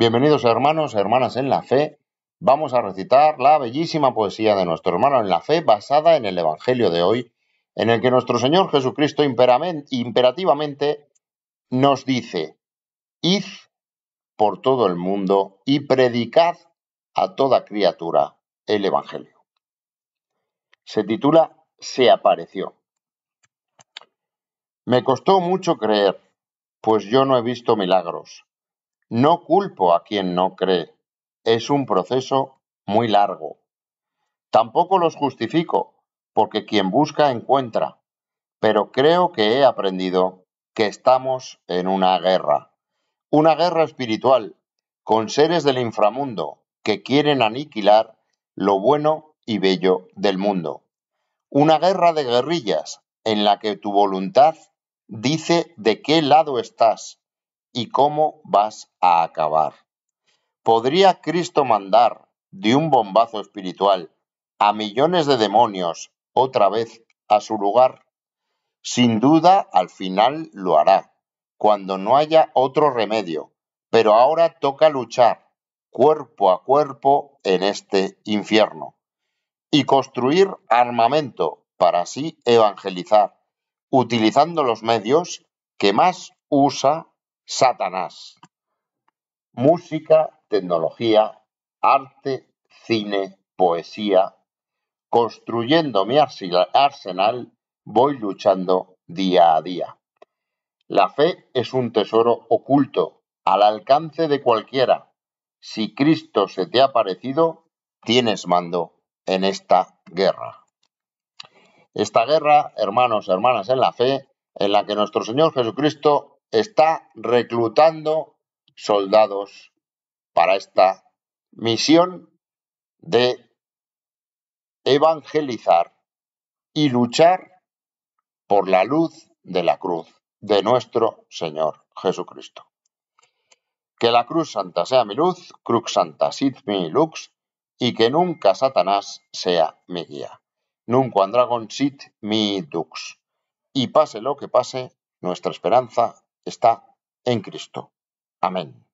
Bienvenidos hermanos, hermanas en la fe. Vamos a recitar la bellísima poesía de nuestro hermano en la fe basada en el Evangelio de hoy, en el que nuestro Señor Jesucristo imperativamente nos dice, id por todo el mundo y predicad a toda criatura el Evangelio. Se titula Se apareció. Me costó mucho creer, pues yo no he visto milagros no culpo a quien no cree. Es un proceso muy largo. Tampoco los justifico, porque quien busca encuentra. Pero creo que he aprendido que estamos en una guerra. Una guerra espiritual, con seres del inframundo que quieren aniquilar lo bueno y bello del mundo. Una guerra de guerrillas en la que tu voluntad dice de qué lado estás y cómo vas a acabar. ¿Podría Cristo mandar de un bombazo espiritual a millones de demonios otra vez a su lugar? Sin duda al final lo hará, cuando no haya otro remedio, pero ahora toca luchar cuerpo a cuerpo en este infierno y construir armamento para así evangelizar, utilizando los medios que más usa Satanás. Música, tecnología, arte, cine, poesía. Construyendo mi arsenal, voy luchando día a día. La fe es un tesoro oculto, al alcance de cualquiera. Si Cristo se te ha parecido, tienes mando en esta guerra. Esta guerra, hermanos, hermanas en la fe, en la que nuestro Señor Jesucristo está reclutando soldados para esta misión de evangelizar y luchar por la luz de la cruz de nuestro Señor Jesucristo. Que la cruz santa sea mi luz, crux santa sit mi lux, y que nunca Satanás sea mi guía. Nunca andragon sit mi dux. Y pase lo que pase, nuestra esperanza está en Cristo. Amén.